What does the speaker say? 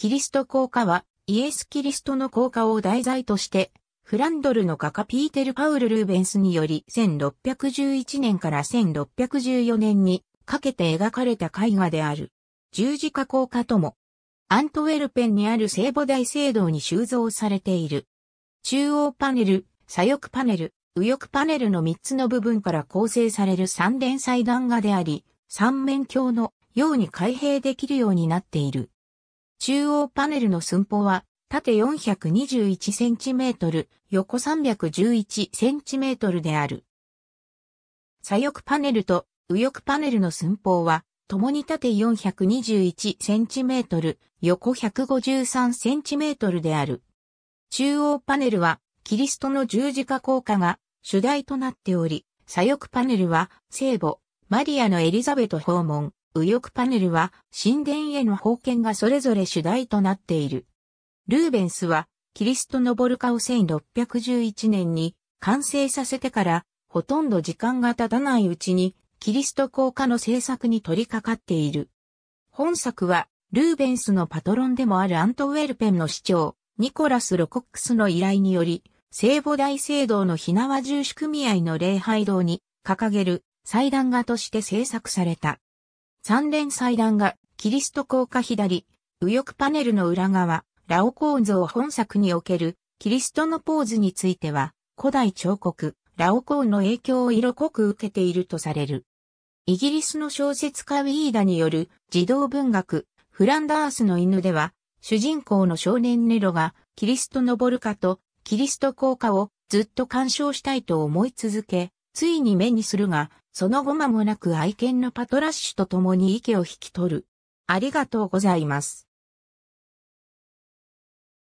キリスト効果は、イエス・キリストの効果を題材として、フランドルの画家ピーテル・パウル・ルーベンスにより1611年から1614年にかけて描かれた絵画である。十字架効果とも、アントウェルペンにある聖母大聖堂に収蔵されている。中央パネル、左翼パネル、右翼パネルの3つの部分から構成される三連祭壇画であり、三面鏡のように開閉できるようになっている。中央パネルの寸法は、縦 421cm、横 311cm である。左翼パネルと右翼パネルの寸法は、共に縦 421cm、横 153cm である。中央パネルは、キリストの十字架効果が主題となっており、左翼パネルは、聖母、マリアのエリザベト訪問、右翼パネルは神殿への封建がそれぞれ主題となっている。ルーベンスはキリストのボルカを1611年に完成させてからほとんど時間が経たないうちにキリスト効果の制作に取り掛かっている。本作はルーベンスのパトロンでもあるアントウェルペンの市長ニコラス・ロコックスの依頼により聖母大聖堂のひなわ重視組合の礼拝堂に掲げる祭壇画として制作された。三連祭壇が、キリスト降下左、右翼パネルの裏側、ラオ構造本作における、キリストのポーズについては、古代彫刻、ラオコーの影響を色濃く受けているとされる。イギリスの小説家ウィーダによる児童文学、フランダースの犬では、主人公の少年ネロが、キリストのボルカと、キリスト効果をずっと鑑賞したいと思い続け、ついに目にするが、その後間もなく愛犬のパトラッシュと共に息を引き取る。ありがとうございます。